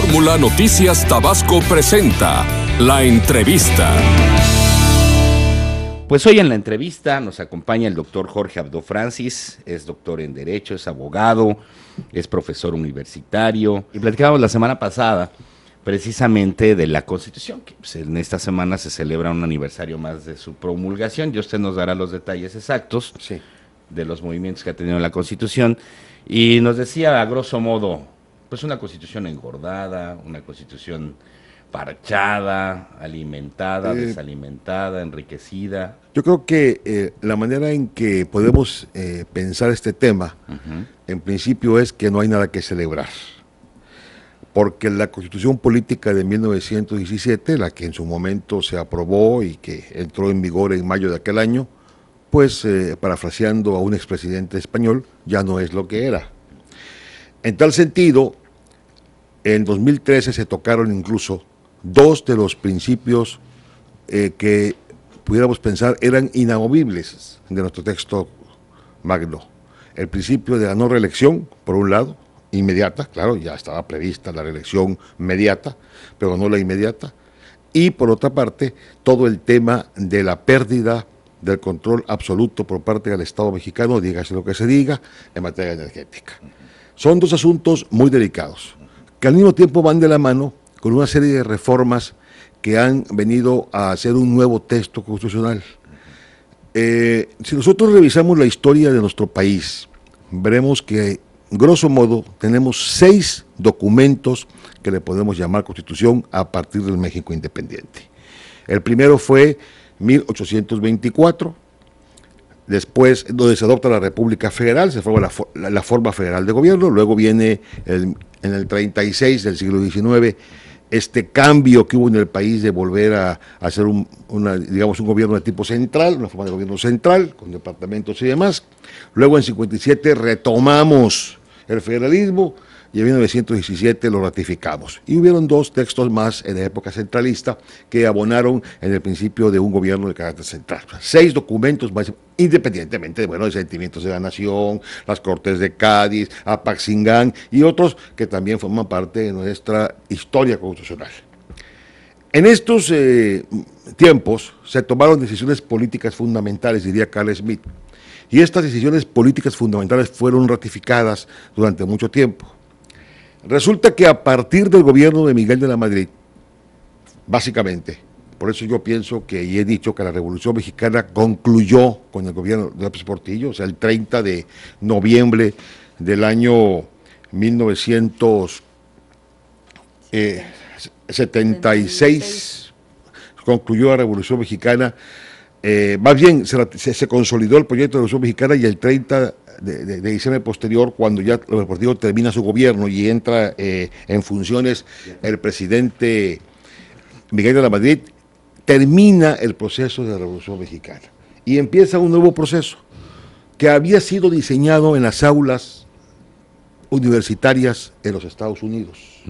Fórmula Noticias Tabasco presenta la entrevista. Pues hoy en la entrevista nos acompaña el doctor Jorge Abdo Francis, es doctor en Derecho, es abogado, es profesor universitario. Y platicábamos la semana pasada precisamente de la Constitución, que pues, en esta semana se celebra un aniversario más de su promulgación, y usted nos dará los detalles exactos de los movimientos que ha tenido la Constitución. Y nos decía, a grosso modo, es pues, una constitución engordada, una constitución parchada, alimentada, eh, desalimentada, enriquecida. Yo creo que eh, la manera en que podemos eh, pensar este tema, en principio, es que no hay nada que celebrar. Porque la constitución política de 1917, la que en su momento se aprobó y que entró en vigor en mayo de aquel año, pues parafraseando a un expresidente español, ya no es lo que era. En tal sentido, en 2013 se tocaron incluso dos de los principios eh, que pudiéramos pensar eran inamovibles de nuestro texto magno. El principio de la no reelección, por un lado, inmediata, claro, ya estaba prevista la reelección mediata, pero no la inmediata. Y por otra parte, todo el tema de la pérdida del control absoluto por parte del Estado mexicano, dígase lo que se diga, en materia energética. Son dos asuntos muy delicados que al mismo tiempo van de la mano con una serie de reformas que han venido a hacer un nuevo texto constitucional. Eh, si nosotros revisamos la historia de nuestro país, veremos que, grosso modo, tenemos seis documentos que le podemos llamar constitución a partir del México independiente. El primero fue 1824, después donde se adopta la República Federal, se forma la, forma federal de gobierno, luego viene en el 36 del siglo XIX este cambio que hubo en el país de volver a, a hacer un, digamos, un gobierno de tipo central, una forma de gobierno central, con departamentos y demás. Luego en 57 retomamos el federalismo, y en 1917 lo ratificamos. Y hubieron dos textos más en la época centralista que abonaron en el principio de un gobierno de carácter central. Seis documentos más independientemente bueno, de sentimientos de la nación, las Cortes de Cádiz, Apaxingán y otros que también forman parte de nuestra historia constitucional. En estos eh, tiempos se tomaron decisiones políticas fundamentales, diría Carl Smith, y estas decisiones políticas fundamentales fueron ratificadas durante mucho tiempo. Resulta que a partir del gobierno de Miguel de la Madrid, básicamente, por eso yo pienso que, y he dicho que la Revolución Mexicana concluyó con el gobierno de López Portillo, o sea, el 30 de noviembre del año 1976, eh, concluyó la Revolución Mexicana eh, más bien, se, consolidó el proyecto de la Revolución Mexicana y el 30 de, diciembre posterior, cuando ya el partido termina su gobierno y entra eh, en funciones el presidente Miguel de la Madrid, termina el proceso de la Revolución Mexicana y empieza un nuevo proceso que había sido diseñado en las aulas universitarias en los Estados Unidos.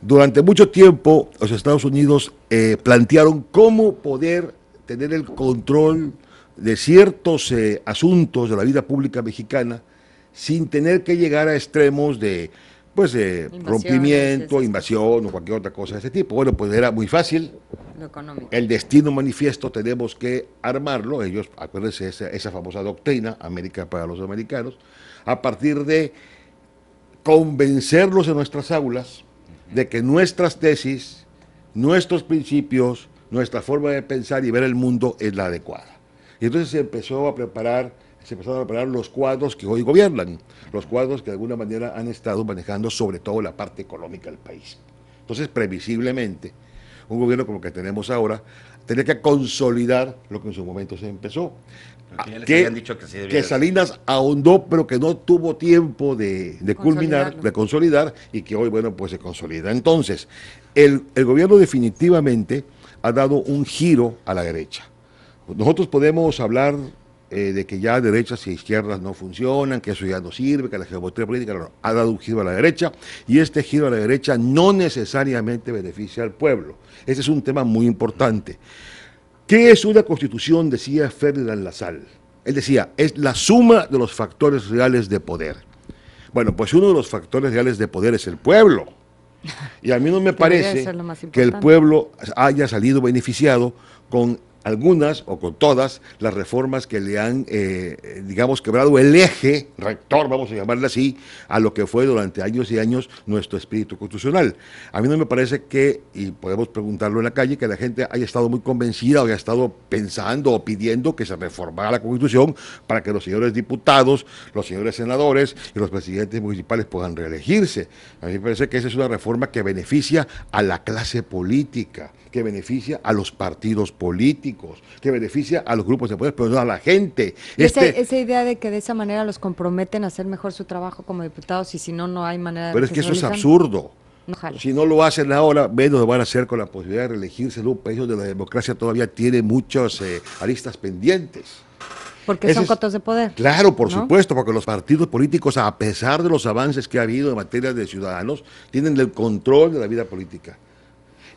Durante mucho tiempo los Estados Unidos eh, plantearon cómo poder tener el control de ciertos eh, asuntos de la vida pública mexicana sin tener que llegar a extremos de pues de rompimiento, invasión o cualquier otra cosa de ese tipo. Bueno, pues era muy fácil. El destino manifiesto tenemos que armarlo. Ellos, acuérdense esa, esa famosa doctrina, América para los americanos, a partir de convencerlos en nuestras aulas de que nuestras tesis, nuestros principios, nuestra forma de pensar y ver el mundo es la adecuada. Y entonces se empezó a preparar, se empezaron a preparar los cuadros que hoy gobiernan, los cuadros que de alguna manera han estado manejando sobre todo la parte económica del país. Entonces, previsiblemente, un gobierno como el que tenemos ahora tenía que consolidar lo que en su momento se empezó. Que, dicho que, Salinas ahondó, pero que no tuvo tiempo de, culminar, de consolidar, y que hoy, bueno, pues se consolida. Entonces, el gobierno definitivamente ha dado un giro a la derecha. Nosotros podemos hablar eh, de que ya derechas e izquierdas no funcionan, que eso ya no sirve, que la geometría política no, ha dado un giro a la derecha y este giro a la derecha no necesariamente beneficia al pueblo. Ese es un tema muy importante. ¿Qué es una constitución? Decía Ferdinand Lazal. Él decía, es la suma de los factores reales de poder. Bueno, pues uno de los factores reales de poder es el pueblo. Y a mí no me parece que el pueblo haya salido beneficiado con algunas o con todas las reformas que le han, eh, digamos, quebrado el eje rector, vamos a llamarle así, a lo que fue durante años y años nuestro espíritu constitucional. A mí no me parece que, y podemos preguntarlo en la calle, que la gente haya estado muy convencida o haya estado pensando o pidiendo que se reformara la constitución para que los señores diputados, los señores senadores y los presidentes municipales puedan reelegirse. A mí me parece que esa es una reforma que beneficia a la clase política, que beneficia a los partidos políticos que beneficia a los grupos de poder, pero no a la gente. Este esa, idea de que de esa manera los comprometen a hacer mejor su trabajo como diputados y si no, no hay manera de... Pero es que eso es absurdo. Si no lo hacen ahora, menos lo van a hacer con la posibilidad de reelegirse en un país donde la democracia todavía tiene muchos eh, aristas pendientes. Porque son cotos de poder. Claro, por supuesto, porque los partidos políticos, a pesar de los avances que ha habido en materia de ciudadanos, tienen el control de la vida política.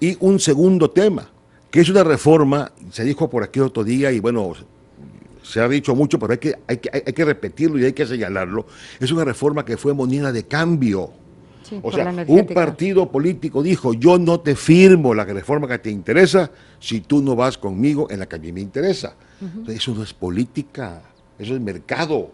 Y un segundo tema, que es una reforma, se dijo por aquí otro día y bueno, se ha dicho mucho, pero hay que, hay que, repetirlo y hay que señalarlo, es una reforma que fue moneda de cambio. o sea, un partido político dijo, yo no te firmo la reforma que te interesa si tú no vas conmigo en la que a mí me interesa. eso no es política, eso es mercado.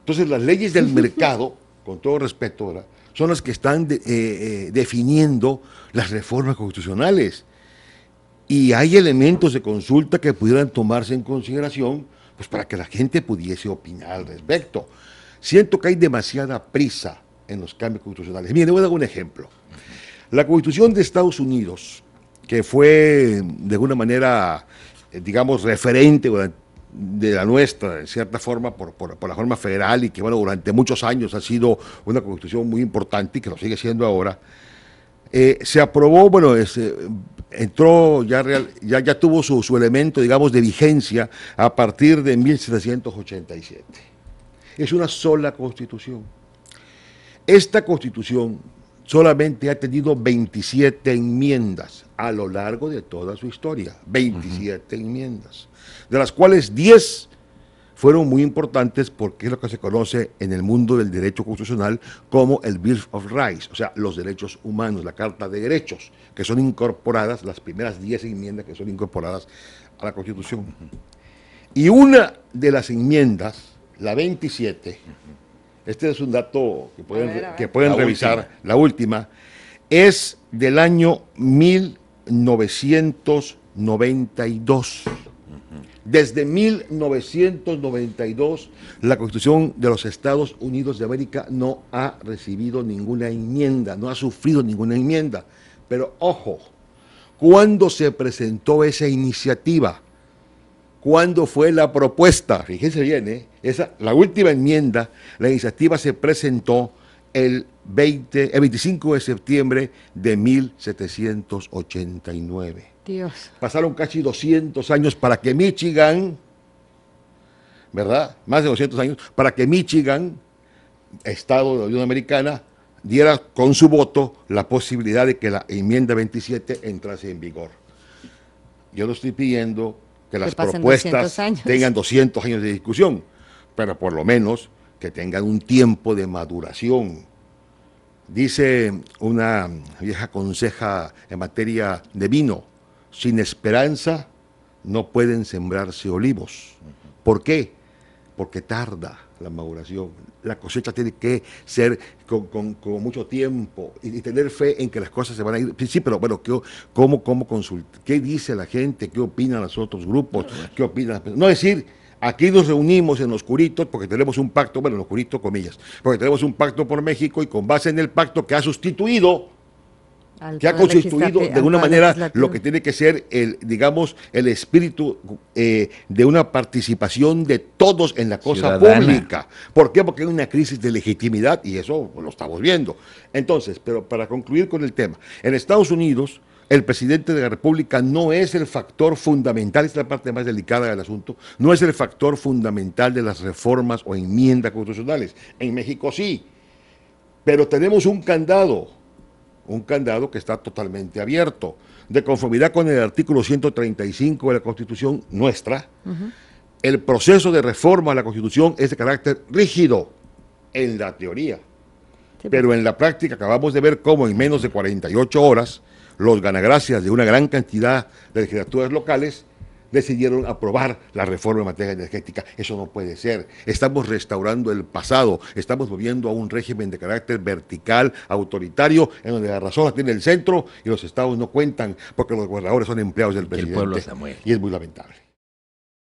Entonces las leyes del mercado, con todo respeto, son las que están eh, eh, definiendo las reformas constitucionales y hay elementos de consulta que pudieran tomarse en consideración pues para que la gente pudiese opinar al respecto. Siento que hay demasiada prisa en los cambios constitucionales. Mire, voy a dar un ejemplo. La Constitución de Estados Unidos, que fue de alguna manera, eh, digamos, referente de la nuestra, en cierta forma, por, por, por, la forma federal y que, bueno, durante muchos años ha sido una Constitución muy importante y que lo sigue siendo ahora, eh, se aprobó, bueno, eh, entró, ya, ya, ya tuvo su, elemento, digamos, de vigencia a partir de 1787. Es una sola constitución. Esta constitución solamente ha tenido 27 enmiendas a lo largo de toda su historia, 27 enmiendas, de las cuales 10 fueron muy importantes porque es lo que se conoce en el mundo del derecho constitucional como el Bill of Rights, o sea, los derechos humanos, la Carta de Derechos, que son incorporadas, las primeras 10 enmiendas que son incorporadas a la Constitución. Y una de las enmiendas, la 27, este es un dato que pueden, Que pueden revisar, la última, es del año 1992. Desde 1992, la Constitución de los Estados Unidos de América no ha recibido ninguna enmienda, no ha sufrido ninguna enmienda. Pero ojo, ¿cuándo se presentó esa iniciativa? ¿Cuándo fue la propuesta? Fíjense bien, ¿eh? la última enmienda, la iniciativa se presentó el, 20, el 25 de septiembre de 1789. Pasaron casi 200 años para que Michigan, ¿verdad? Más de 200 años, para que Michigan, Estado de la Unión Americana, diera con su voto la posibilidad de que la enmienda 27 entrase en vigor. Yo no estoy pidiendo que las propuestas tengan 200 años de discusión, pero por lo menos que tengan un tiempo de maduración. Dice una vieja conseja en materia de vino, sin esperanza no pueden sembrarse olivos. ¿Por qué? Porque tarda la maduración. La cosecha tiene que ser con, mucho tiempo y, tener fe en que las cosas se van a ir. Sí, pero bueno, ¿qué, cómo, cómo ¿Qué dice la gente? ¿Qué opinan los otros grupos? ¿Qué opinan No decir, aquí nos reunimos en curitos porque tenemos un pacto, bueno, en Oscurito, comillas, porque tenemos un pacto por México y con base en el pacto que ha sustituido que ha constituido de una manera lo que tiene que ser el, digamos, el espíritu eh, de una participación de todos en la cosa pública. ¿Por qué? Porque hay una crisis de legitimidad y eso lo estamos viendo. Entonces, pero para concluir con el tema, en Estados Unidos el presidente de la República no es el factor fundamental, es la parte más delicada del asunto, no es el factor fundamental de las reformas o enmiendas constitucionales. En México sí, pero tenemos un candado un candado que está totalmente abierto. De conformidad con el artículo 135 de la Constitución nuestra, el proceso de reforma a la Constitución es de carácter rígido en la teoría, pues. pero en la práctica acabamos de ver cómo en menos de 48 horas los ganagracias de una gran cantidad de legislaturas locales decidieron aprobar la reforma en materia energética. Eso no puede ser. Estamos restaurando el pasado, estamos volviendo a un régimen de carácter vertical, autoritario, en donde la razón la tiene el centro y los estados no cuentan porque los gobernadores son empleados del presidente. Y es muy lamentable.